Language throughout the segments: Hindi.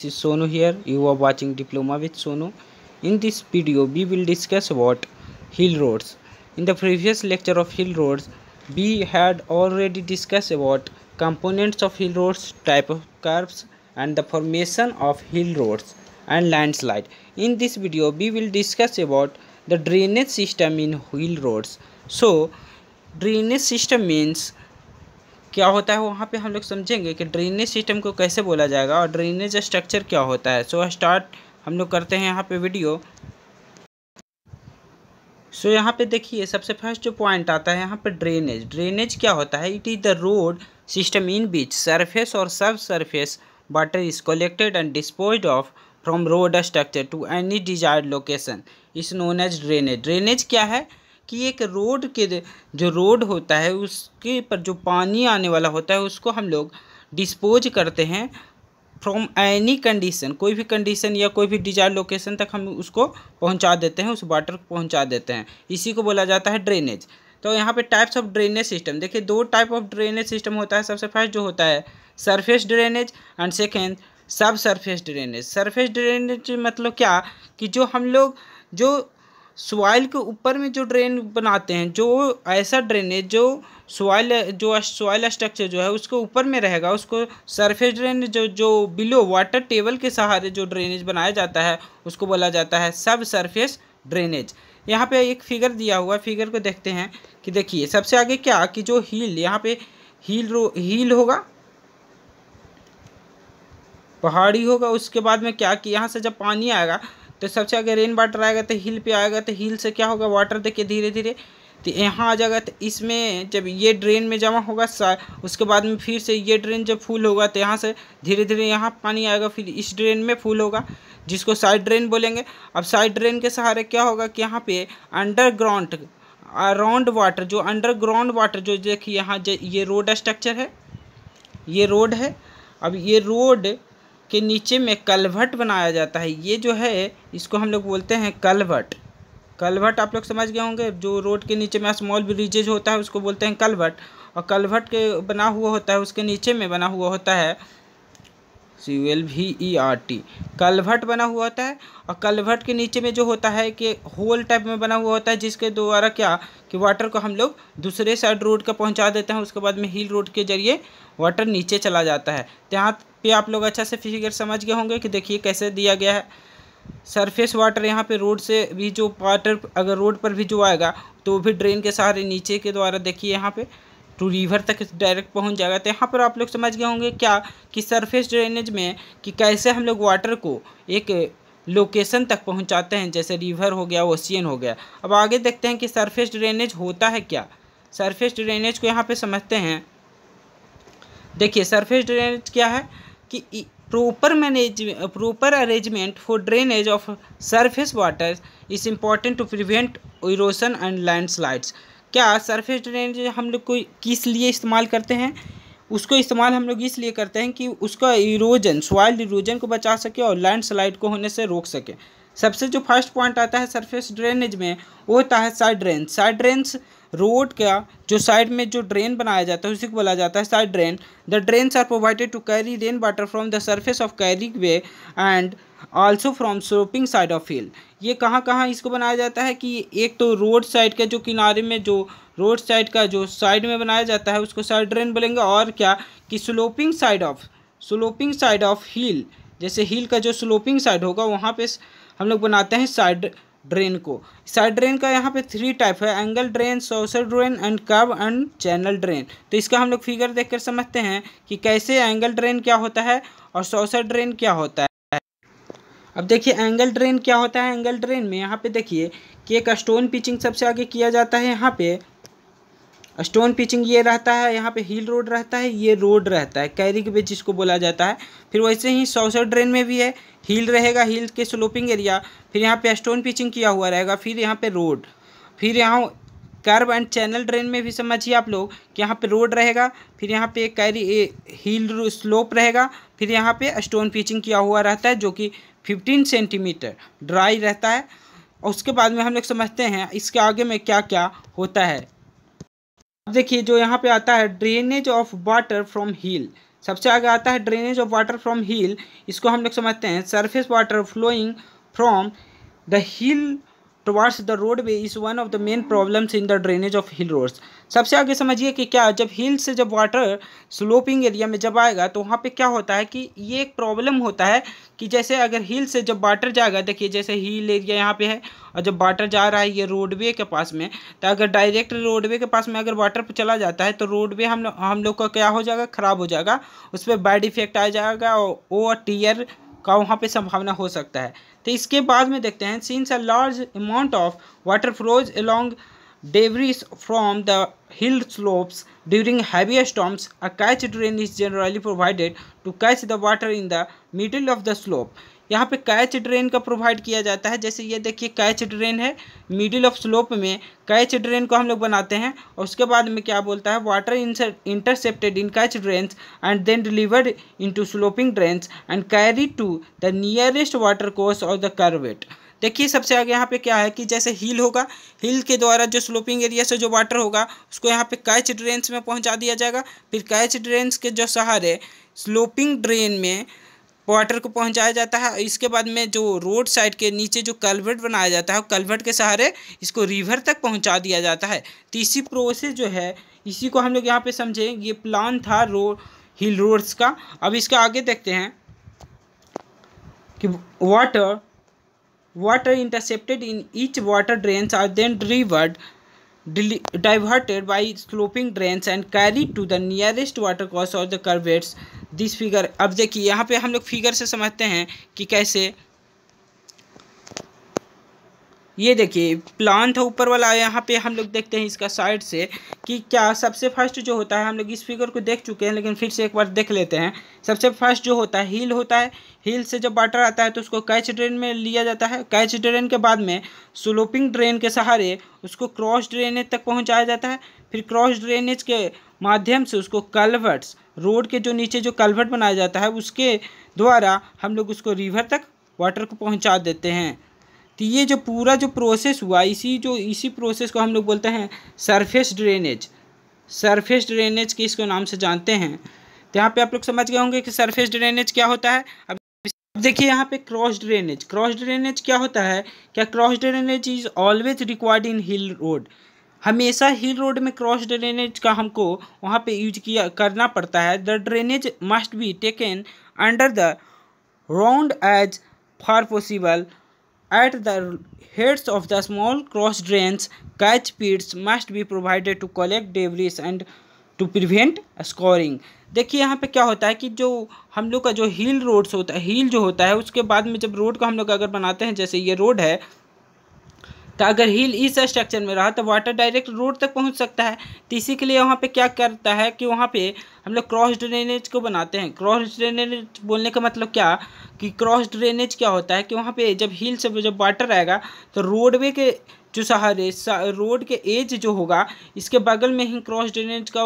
This is Sonu here. You are watching Diploma with Sonu. In this video, we will discuss about hill roads. In the previous lecture of hill roads, we had already discussed about components of hill roads, type of curves, and the formation of hill roads and landslide. In this video, we will discuss about the drainage system in hill roads. So, drainage system means क्या होता है वहाँ पे हम लोग समझेंगे कि ड्रेनेज सिस्टम को कैसे बोला जाएगा और ड्रेनेज स्ट्रक्चर क्या होता है सो so, स्टार्ट हम लोग करते हैं यहाँ पे वीडियो सो so, यहाँ पे देखिए सबसे फर्स्ट जो पॉइंट आता है यहाँ पे ड्रेनेज ड्रेनेज क्या होता है it is the road system in which surface और sub surface water is collected and dispose of from road structure to any desired location is known as drainage drainage क्या है कि एक रोड के जो रोड होता है उसके पर जो पानी आने वाला होता है उसको हम लोग डिस्पोज करते हैं फ्रॉम एनी कंडीशन कोई भी कंडीशन या कोई भी डिजायर लोकेशन तक हम उसको पहुंचा देते हैं उस वाटर को पहुँचा देते हैं इसी को बोला जाता है ड्रेनेज तो यहाँ पे टाइप्स ऑफ ड्रेनेज सिस्टम देखिए दो टाइप ऑफ ड्रेनेज सिस्टम होता है सबसे फर्स्ट जो होता है surface drainage and second sub surface drainage surface drainage मतलब क्या कि जो हम लोग जो सोइल के ऊपर में जो ड्रेन बनाते हैं जो ऐसा ड्रेनेज जो सोइल जो सोइल स्ट्रक्चर जो है उसके ऊपर में रहेगा उसको सरफेस ड्रेन जो जो बिलो वाटर टेबल के सहारे जो ड्रेनेज बनाया जाता है उसको बोला जाता है सब सरफेस ड्रेनेज यहाँ पे एक फिगर दिया हुआ फिगर को देखते हैं कि देखिए सबसे आगे क्या कि जो हील यहाँ पे हील रो हील होगा पहाड़ी होगा उसके बाद में क्या कि यहाँ से जब पानी आएगा तो सबसे आगे रेन वाटर आएगा तो हिल पे आएगा तो हिल से क्या होगा वाटर देखिए धीरे धीरे तो यहाँ आ जाएगा तो इसमें जब ये ड्रेन में जमा होगा उसके बाद में फिर से ये ड्रेन जब फूल होगा तो यहाँ से धीरे धीरे यहाँ पानी आएगा फिर इस ड्रेन में फूल होगा जिसको साइड ड्रेन बोलेंगे अब साइड ड्रेन के सहारे क्या होगा कि यहाँ पे अंडरग्राउंड अराउंड वाटर जो अंडरग्राउंड वाटर जो देखिए यहाँ ये रोड स्ट्रक्चर है ये रोड है अब ये रोड के नीचे में कलभट बनाया जाता है ये जो है इसको हम लोग बोलते हैं कलभट कलभट आप लोग समझ गए होंगे जो रोड के नीचे में स्मॉल ब्रिजेज होता है उसको बोलते हैं कलभट और कलभट के बना हुआ होता है उसके नीचे में बना हुआ होता है C L V E R T culvert बना हुआ होता है और कलभट के नीचे में जो होता है कि होल टाइप में बना हुआ होता है जिसके द्वारा क्या कि वाटर को हम लोग दूसरे साइड रोड का पहुंचा देते हैं उसके बाद में हिल रोड के जरिए वाटर नीचे चला जाता है यहाँ पे आप लोग अच्छा से फिगर समझ गए होंगे कि देखिए कैसे दिया गया है सरफेस वाटर यहाँ पे रोड से भी जो वाटर अगर रोड पर भी जो आएगा तो भी ड्रेन के सहारे नीचे के द्वारा देखिए यहाँ पे टू रिवर तक डायरेक्ट पहुंच जाएगा तो यहाँ पर आप लोग समझ गए होंगे क्या कि सरफेस ड्रेनेज में कि कैसे हम लोग वाटर को एक लोकेशन तक पहुंचाते हैं जैसे रिवर हो गया ओशियन हो गया अब आगे देखते हैं कि सरफेस ड्रेनेज होता है क्या सरफेस ड्रेनेज को यहाँ पर समझते हैं देखिए सरफेस ड्रेनेज क्या है कि proper manage proper arrangement for drainage of surface water is important to prevent erosion and landslides क्या सरफेस ड्रेनेज हम लोग को किस लिए इस्तेमाल करते हैं उसको इस्तेमाल हम लोग इसलिए करते हैं कि उसका इरोजन सॉइल इरोजन को बचा सके और लैंड स्लाइड को होने से रोक सके सबसे जो फर्स्ट पॉइंट आता है सरफेस ड्रेनेज में वो होता है side drain side drains road का जो साइड में जो ड्रेन बनाया जाता है उसी को बोला जाता है side drain the drains are provided to carry rain water from the surface of carry way and also from sloping side of hill ये कहाँ कहाँ इसको बनाया जाता है कि एक तो रोड साइड के जो किनारे में जो रोड साइड का जो साइड में बनाया जाता है उसको साइड ड्रेन बोलेंगे और क्या कि sloping side of sloping side of hill जैसे हिल का जो स्लोपिंग साइड होगा वहाँ पे हम लोग बनाते हैं साइड ड्रेन को साइड ड्रेन का यहाँ पे थ्री टाइप है angle drain saucer drain and kerb and channel drain तो इसका हम लोग फिगर देखकर समझते हैं कि कैसे एंगल ड्रेन क्या होता है और सोशल ड्रेन क्या होता है अब देखिए एंगल ड्रेन क्या होता है एंगल ड्रेन में यहाँ पे देखिए कि एक स्टोन पिचिंग सबसे आगे किया जाता है यहाँ पे स्टोन पिचिंग ये रहता है यहाँ पे हिल रोड रहता है ये रोड रहता है कैरी के बेच इसको बोला जाता है फिर वैसे ही सौसर ड्रेन में भी है हिल रहेगा हिल के स्लोपिंग एरिया फिर यहाँ पे स्टोन पिचिंग किया हुआ रहेगा फिर यहाँ पे रोड फिर यहाँ कर्व एंड चैनल ड्रेन में भी समझिए आप लोग कि यहाँ पे रोड रहेगा फिर यहाँ पे कैरी ए, हिल स्लोप रहेगा फिर यहाँ पे स्टोन पिचिंग किया हुआ रहता है जो कि फिफ्टीन सेंटीमीटर ड्राई रहता है और उसके बाद में हम लोग समझते हैं इसके आगे में क्या क्या होता है देखिए जो यहाँ पे आता है drainage of water from hill सबसे आगे आता है drainage of water from hill इसको हम लोग समझते हैं surface water flowing from the hill towards the road way is one of the main problems in the drainage of hill roads सबसे आगे समझिए कि क्या जब हिल से जब वाटर स्लोपिंग एरिया में जब आएगा तो वहाँ पे क्या होता है कि ये एक प्रॉब्लम होता है कि जैसे अगर हिल से जब वाटर जाएगा देखिए जैसे हिल एरिया यहाँ पे है और जब वाटर जा रहा है ये रोडवे के पास में तो अगर डायरेक्ट रोडवे के पास में अगर वाटर पर चला जाता है तो रोडवे हम हम लोग का क्या हो जाएगा ख़राब हो जाएगा उस पर बैड इफेक्ट आ जाएगा और टीयर का वहाँ पे संभावना हो सकता है तो इसके बाद में देखते हैं since a large amount of water flows along debris from the hill slopes during heavier storms a catch drain is generally provided to catch the water in the middle of the slope यहाँ पे कैच ड्रेन का प्रोवाइड किया जाता है जैसे ये देखिए कैच ड्रेन है मिडिल ऑफ स्लोप में कैच ड्रेन को हम लोग बनाते हैं और उसके बाद में क्या बोलता है water intercepted in catch drains and then delivered into sloping drains and carry to the nearest water course और द करवेट देखिए सबसे आगे यहाँ पे क्या है कि जैसे हिल होगा हिल के द्वारा जो स्लोपिंग एरिया से जो वाटर होगा उसको यहाँ पे कैच ड्रेन्स में पहुँचा दिया जाएगा फिर कैच ड्रेन्स के जो सहारे स्लोपिंग ड्रेन में वाटर को पहुँचाया जाता है इसके बाद में जो रोड साइड के नीचे जो कलवर्ट बनाया जाता है कलवर्ट के सहारे इसको रिवर तक पहुँचा दिया जाता है तो इसी प्रोसेस जो है इसी को हम लोग यहाँ पे समझें ये प्लान था रोड हिल रोड्स का अब इसका आगे देखते हैं कि water water intercepted in each water drain are then diverted diverted by sloping drains and carried to the nearest water course or the curvates this figure अब देखिए यहाँ पे हम लोग figure से समझते हैं कि कैसे ये देखिए प्लांट है ऊपर वाला यहाँ पे हम लोग देखते हैं इसका साइड से कि क्या सबसे फर्स्ट जो होता है हम लोग इस फिगर को देख चुके हैं लेकिन फिर से एक बार देख लेते हैं सबसे फर्स्ट जो होता है हील होता है हील से जब वाटर आता है तो उसको कैच ड्रेन में लिया जाता है कैच ड्रेन के बाद में स्लोपिंग ड्रेन के सहारे उसको क्रॉस ड्रेनेज तक पहुँचाया जाता है फिर क्रॉस ड्रेनेज के माध्यम से उसको कलवर्ट्स रोड के जो नीचे जो कलवर्ट बनाया जाता है उसके द्वारा हम लोग उसको रिवर तक वाटर को पहुँचा देते हैं तो ये जो पूरा जो प्रोसेस हुआ इसी जो इसी प्रोसेस को हम लोग बोलते हैं सरफेस ड्रेनेज सरफेस ड्रेनेज के इसको नाम से जानते हैं तो यहाँ पे आप लोग समझ गए होंगे कि सरफेस ड्रेनेज क्या होता है अब देखिए यहाँ पे क्रॉस ड्रेनेज क्रॉस ड्रेनेज क्या होता है क्या cross drainage is always required in hill road हमेशा हिल रोड में क्रॉस ड्रेनेज का हमको वहाँ पे यूज किया करना पड़ता है the drainage must be taken under the ground as far possible at the heads of the small cross drains catch pits must be provided to collect debris and to prevent scouring देखिए यहाँ पे क्या होता है कि जो हम लोग का जो हील रोड्स होता है हील जो होता है उसके बाद में जब रोड को हम लोग अगर बनाते हैं जैसे ये रोड है तो अगर हिल इस स्ट्रक्चर में रहा तो वाटर डायरेक्ट रोड तक पहुँच सकता है तो इसी के लिए वहाँ पर क्या करता है कि वहाँ पर हम लोग क्रॉस ड्रेनेज को बनाते हैं क्रॉस ड्रेनेज बोलने का मतलब क्या कि क्रॉस ड्रेनेज क्या होता है कि वहाँ पर जब हिल से जब वाटर आएगा तो रोडवे के जो सहारे रोड के एज जो होगा इसके बगल में ही क्रॉस ड्रेनेज का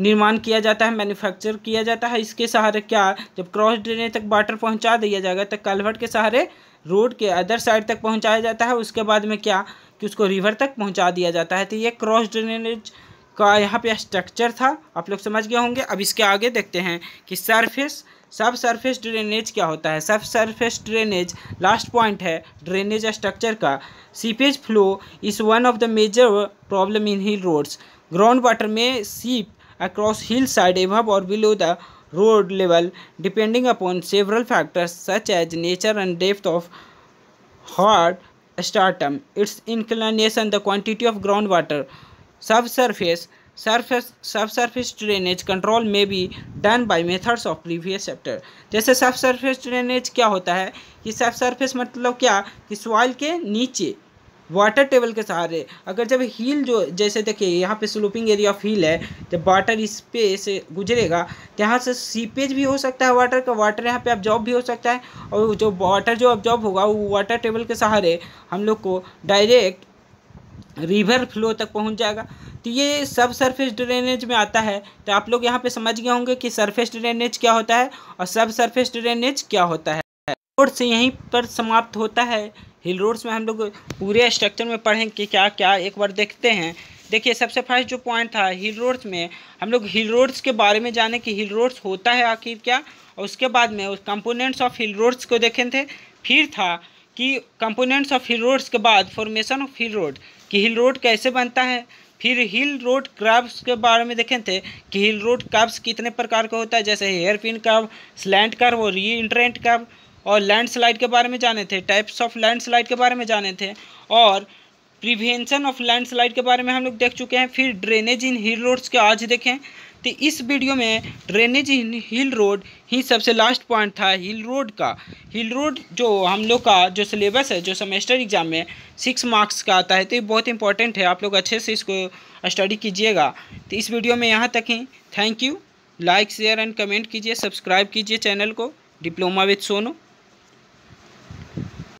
निर्माण किया जाता है मैन्युफैक्चर किया जाता है इसके सहारे क्या जब क्रॉस ड्रेनेज तक वाटर पहुंचा दिया जाएगा तो कलवट के सहारे रोड के अदर साइड तक पहुंचाया जाता है उसके बाद में क्या कि उसको रिवर तक पहुंचा दिया जाता है तो ये क्रॉस ड्रेनेज का यहाँ पे स्ट्रक्चर था आप लोग समझ गए होंगे अब इसके आगे देखते हैं कि सरफेस सब सरफेस ड्रेनेज क्या होता है sub surface drainage last point है ड्रेनेज स्ट्रक्चर का seepage flow is one of the major problem in hill roads ground water may seep across hill side above और below the road level depending upon several factors such as nature and depth of hard stratum, its inclination, the quantity of groundwater, subsurface, surface subsurface drainage control may be done by methods of previous chapter जैसे सबसर्फेस ड्रेनेज क्या होता है कि सबसर्फेस मतलब क्या कि सॉइल के नीचे वाटर टेबल के सहारे अगर जब हील जो जैसे देखिए यहाँ पे स्लोपिंग एरिया ऑफ हील है जब वाटर इस पे से गुजरेगा तो यहाँ से सीपेज भी हो सकता है वाटर का वाटर यहाँ पे ऑब्जॉर्ब भी हो सकता है और जो वाटर जो ऑब्जॉर्ब होगा वो वाटर टेबल के सहारे हम लोग को डायरेक्ट रिवर फ्लो तक पहुंच जाएगा तो ये सब सरफेस ड्रेनेज में आता है तो आप लोग यहाँ पे समझ गए होंगे कि सरफेस ड्रेनेज क्या होता है और सब सरफेस ड्रेनेज क्या होता है से यहीं पर समाप्त होता है हिल रोड्स में हम लोग पूरे स्ट्रक्चर में पढ़ें कि क्या क्या एक बार देखते हैं देखिए सबसे फर्स्ट जो पॉइंट था हिल रोड्स में हम लोग हिल रोड्स के बारे में जाने कि हिल रोड्स होता है आखिर क्या और उसके बाद में उस कंपोनेंट्स ऑफ हिल रोड्स को देखे थे फिर था कि कंपोनेंट्स ऑफ हिल रोड्स के बाद फॉर्मेशन ऑफ हिल रोड कि हिल रोड कैसे बनता है फिर हिल रोड क्रब्स के बारे में देखे थे कि हिल रोड कब्स कितने प्रकार का होता है जैसे हेयर पिन कब स्लैंड कर्व और री इंट्रेंट कब और लैंडस्लाइड के बारे में जाने थे टाइप्स ऑफ लैंडस्लाइड के बारे में जाने थे और प्रिवेंशन ऑफ लैंडस्लाइड के बारे में हम लोग देख चुके हैं फिर ड्रेनेज इन हिल रोड्स के आज देखें तो इस वीडियो में ड्रेनेज इन हिल रोड ही सबसे लास्ट पॉइंट था हिल रोड का हिल रोड जो हम लोग का जो सिलेबस है जो सेमेस्टर एग्ज़ाम में सिक्स मार्क्स का आता है तो ये बहुत इंपॉर्टेंट है आप लोग अच्छे से इसको स्टडी कीजिएगा तो इस वीडियो में यहाँ तक ही thank you like share and comment कीजिए सब्सक्राइब कीजिए चैनल को डिप्लोमा विथ सोनू